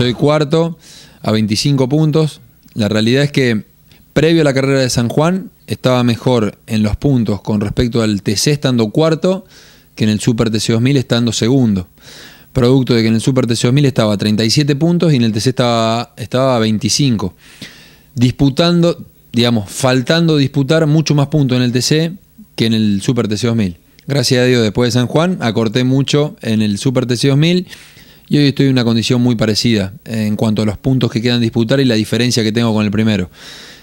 Soy cuarto a 25 puntos. La realidad es que previo a la carrera de San Juan estaba mejor en los puntos con respecto al TC estando cuarto que en el Super TC 2000 estando segundo. Producto de que en el Super TC 2000 estaba a 37 puntos y en el TC estaba, estaba a 25. Disputando, digamos, faltando disputar mucho más puntos en el TC que en el Super TC 2000. Gracias a Dios, después de San Juan, acorté mucho en el Super TC 2000 y hoy estoy en una condición muy parecida eh, en cuanto a los puntos que quedan disputar y la diferencia que tengo con el primero.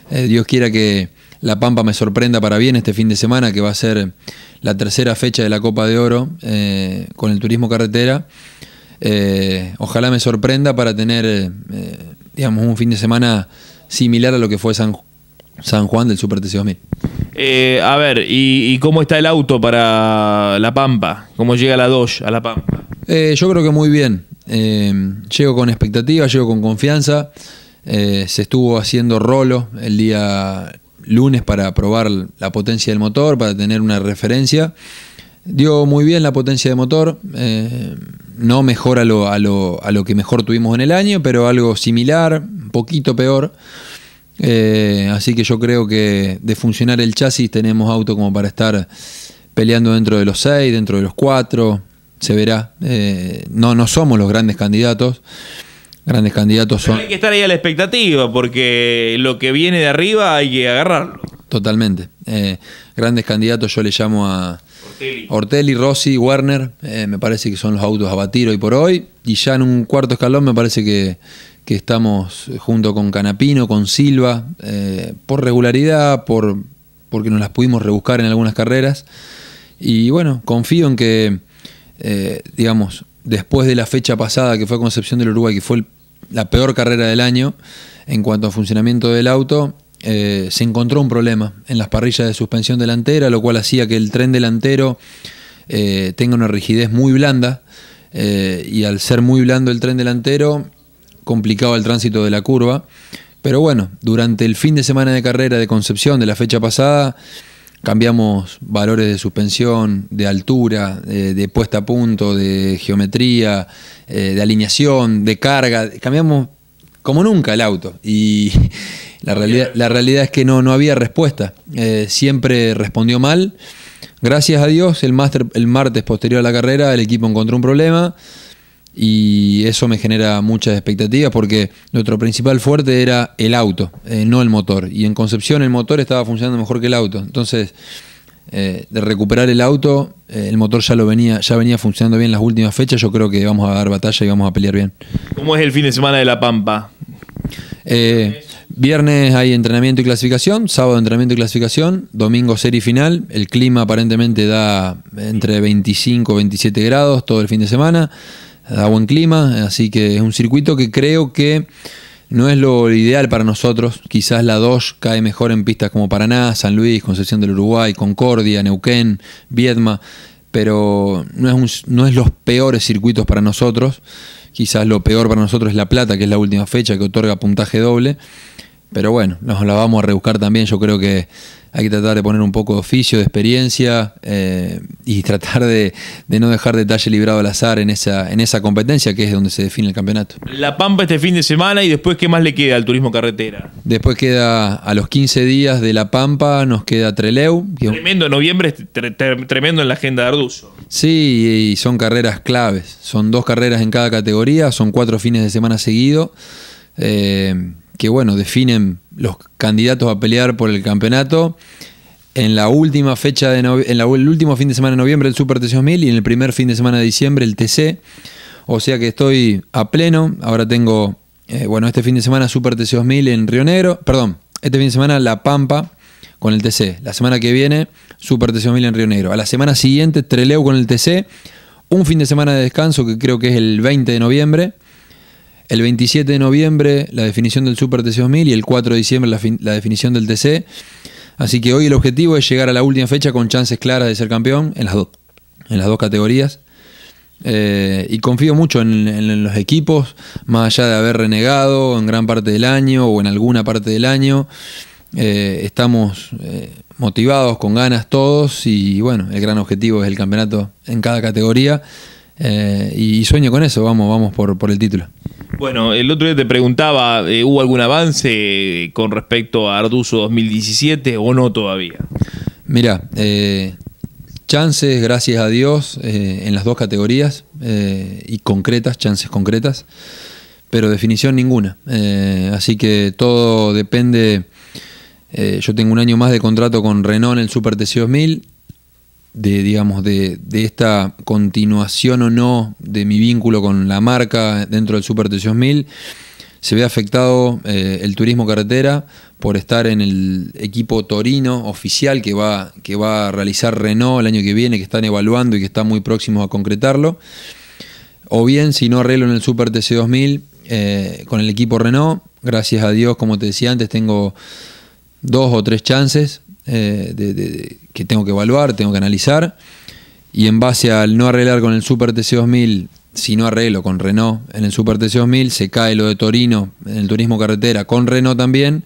Eh, Dios quiera que La Pampa me sorprenda para bien este fin de semana, que va a ser la tercera fecha de la Copa de Oro eh, con el turismo carretera. ojalá me sorprenda para tener, digamos, un fin de semana similar a lo que fue San, San Juan del Super TC2000. a ver, ¿y, cómo está el auto para La Pampa? ¿Cómo llega la Dodge a La Pampa? yo creo que muy bien. Eh, llego con expectativa, llego con confianza. Eh, se estuvo haciendo rolo el día lunes para probar la potencia del motor, para tener una referencia. Dio muy bien la potencia de motor, eh, no mejor a lo, que mejor tuvimos en el año, pero algo similar, un poquito peor. así que yo creo que de funcionar el chasis tenemos auto como para estar peleando dentro de los 6, dentro de los 4, se verá. Eh, no, no somos los grandes candidatos. Grandes candidatos son. hay que estar ahí a la expectativa, porque lo que viene de arriba hay que agarrarlo. Totalmente. Eh, grandes candidatos, yo le llamo a Ortelli, Rossi, Werner. Eh, me parece que son los autos a batir hoy por hoy. Y ya en un cuarto escalón, me parece que, estamos junto con Canapino, con Silva, por regularidad, por, porque nos las pudimos rebuscar en algunas carreras. Y bueno, confío en que eh, digamos, después de la fecha pasada que fue Concepción del Uruguay, que fue la peor carrera del año en cuanto a funcionamiento del auto, eh, se encontró un problema en las parrillas de suspensión delantera, lo cual hacía que el tren delantero eh, tenga una rigidez muy blanda y al ser muy blando el tren delantero complicaba el tránsito de la curva. Pero bueno, durante el fin de semana de carrera de Concepción de la fecha pasada, cambiamos valores de suspensión, de altura, de puesta a punto, de geometría, eh, de alineación, de carga, cambiamos como nunca el auto. Y la realidad, la realidad es que no, no había respuesta. Eh, siempre respondió mal. Gracias a Dios, el, el martes posterior a la carrera, el equipo encontró un problema y eso me genera muchas expectativas porque nuestro principal fuerte era el auto, eh, no el motor. Y en Concepción el motor estaba funcionando mejor que el auto. Entonces, eh, de recuperar el auto, eh, el motor ya lo venía, ya venía funcionando bien las últimas fechas. Yo creo que vamos a dar batalla y vamos a pelear bien. ¿Cómo es el fin de semana de La Pampa? Viernes hay entrenamiento y clasificación, sábado entrenamiento y clasificación, domingo serie final. El clima aparentemente da entre 25 y 27 grados todo el fin de semana da buen clima, así que es un circuito que creo que no es lo ideal para nosotros. Quizás la dos cae mejor en pistas como Paraná, San Luis, Concepción del Uruguay, Concordia, Neuquén, Viedma, pero no es, no es los peores circuitos para nosotros. Quizás lo peor para nosotros es La Plata, que es la última fecha que otorga puntaje doble. Pero bueno, nos la vamos a rebuscar también. Yo creo que hay que tratar de poner un poco de oficio, de experiencia eh, y tratar de, no dejar detalle librado al azar en esa, en esa competencia que es donde se define el campeonato. La Pampa este fin de semana y después, ¿qué más le queda al turismo carretera? Después queda a los 15 días de La Pampa, nos queda Treleu. Tremendo, noviembre tremendo en la agenda de Arduzo. Sí, y son carreras claves. Son dos carreras en cada categoría, son cuatro fines de semana seguido. Eh, que bueno, definen los candidatos a pelear por el campeonato. En la última fecha de en la, el último fin de semana de noviembre el Super TC 2000 y en el primer fin de semana de diciembre el TC. O sea que estoy a pleno. Ahora tengo, eh, bueno, este fin de semana Super TC 2000 en Río Negro. Perdón, este fin de semana La Pampa con el TC. La semana que viene Super TC 2000 en Río Negro. A la semana siguiente treleo con el TC. Un fin de semana de descanso que creo que es el 20 de noviembre el 27 de noviembre la definición del Super TC2000 y el 4 de diciembre la, definición del TC. Así que hoy el objetivo es llegar a la última fecha con chances claras de ser campeón en las, dos en las dos categorías. Eh, y confío mucho en, los equipos, más allá de haber renegado en gran parte del año o en alguna parte del año. Eh, estamos eh, motivados, con ganas todos y bueno, el gran objetivo es el campeonato en cada categoría y, y sueño con eso, vamos, vamos por, por el título. Bueno, el otro día te preguntaba, eh, ¿hubo algún avance con respecto a Arduzo 2017 o no todavía? Mira, eh, chances, gracias a Dios, eh, en las dos categorías y concretas, chances concretas, pero definición ninguna. así que todo depende. yo tengo un año más de contrato con Renault en el Super TC 2000 de, digamos, de, esta continuación o no de mi vínculo con la marca dentro del Super 2000 se ve afectado eh, el turismo carretera por estar en el equipo torino oficial que va, que va a realizar Renault el año que viene, que están evaluando y que están muy próximos a concretarlo. O bien, si no arreglo en el Super TC2000 eh, con el equipo Renault, gracias a Dios, como te decía antes, tengo dos o tres chances eh, de, que tengo que evaluar, tengo que analizar. Y en base al no arreglar con el Super TC2000, si no arreglo con Renault en el Super TC2000, se cae lo de Torino en el turismo carretera con Renault también.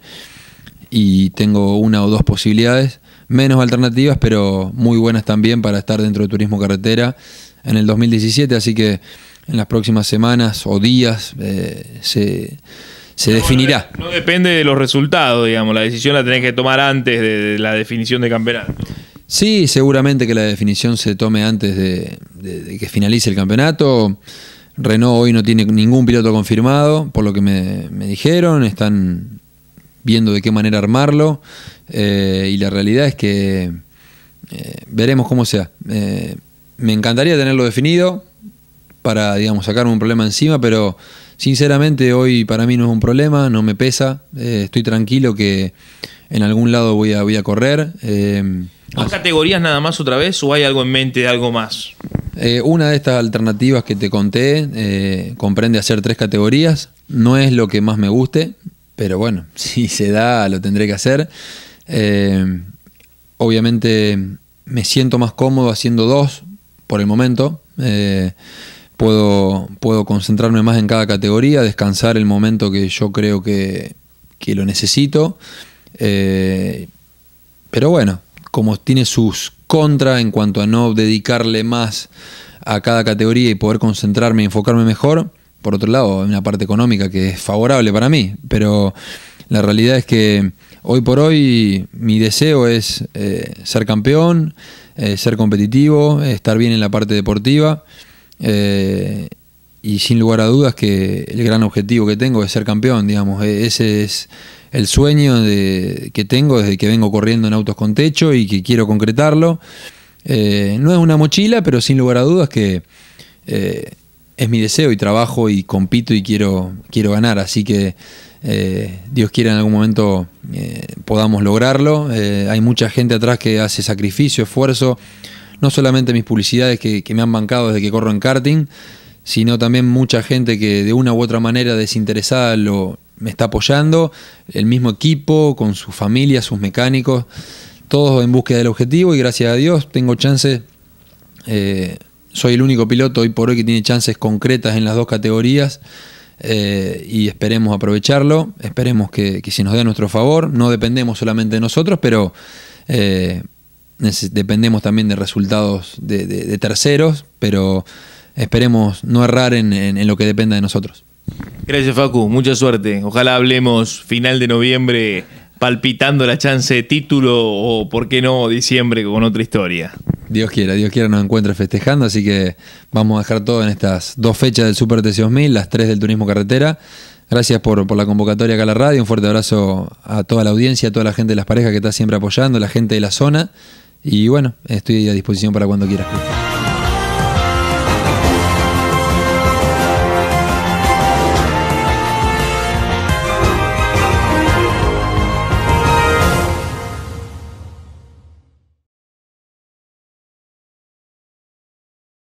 Y tengo una o dos posibilidades, menos alternativas, pero muy buenas también para estar dentro de turismo carretera en el 2017. Así que en las próximas semanas o días eh, se se definirá. No, depende de los resultados, digamos. La decisión la tenés que tomar antes de, la definición de campeonato. Sí, seguramente que la definición se tome antes de, que finalice el campeonato. Renault hoy no tiene ningún piloto confirmado, por lo que me, dijeron. Están viendo de qué manera armarlo. Eh, y la realidad es que eh, veremos cómo sea. Eh, me encantaría tenerlo definido para, digamos, sacarme un problema encima, pero Sinceramente hoy para mí no es un problema, no me pesa, eh, estoy tranquilo que en algún lado voy a, correr. Eh, ¿Dos categorías nada más otra vez o hay algo en mente de algo más? Eh, una de estas alternativas que te conté eh, comprende hacer tres categorías. No es lo que más me guste, pero bueno, si se da lo tendré que hacer. obviamente me siento más cómodo haciendo dos por el momento puedo, concentrarme más en cada categoría, descansar el momento que yo creo que, lo necesito. Eh, pero bueno, como tiene sus contras en cuanto a no dedicarle más a cada categoría y poder concentrarme y enfocarme mejor, por otro lado, hay una parte económica que es favorable para mí, pero la realidad es que hoy por hoy mi deseo es eh, ser campeón, eh, ser competitivo, estar bien en la parte deportiva. Eh, y sin lugar a dudas que el gran objetivo que tengo es ser campeón, digamos. E-, ese es el sueño que tengo desde que vengo corriendo en autos con techo y que quiero concretarlo. Eh, no es una mochila, pero sin lugar a dudas que eh, es mi deseo y trabajo y compito y quiero, quiero ganar. Así que Dios quiera en algún momento podamos lograrlo. hay mucha gente atrás que hace sacrificio, esfuerzo no solamente mis publicidades que, me han bancado desde que corro en karting, sino también mucha gente que de una u otra manera desinteresada lo, me está apoyando, el mismo equipo, con su familia, sus mecánicos, todos en búsqueda del objetivo y gracias a Dios tengo chances, eh, soy el único piloto hoy por hoy que tiene chances concretas en las dos categorías eh, y esperemos aprovecharlo, esperemos que, se nos dé nuestro favor, no dependemos solamente de nosotros, pero... Eh, dependemos también de resultados de, terceros, pero esperemos no errar en, lo que dependa de nosotros. Gracias Facu, mucha suerte. Ojalá hablemos final de noviembre palpitando la chance de título o, por qué no, diciembre con otra historia. Dios quiera, Dios quiera nos encuentre festejando, así que vamos a dejar todo en estas dos fechas del Super T2000, las tres del Turismo Carretera. Gracias por, por, la convocatoria acá a la radio, un fuerte abrazo a toda la audiencia, a toda la gente de las parejas que está siempre apoyando, la gente de la zona y bueno, estoy a disposición para cuando quieras.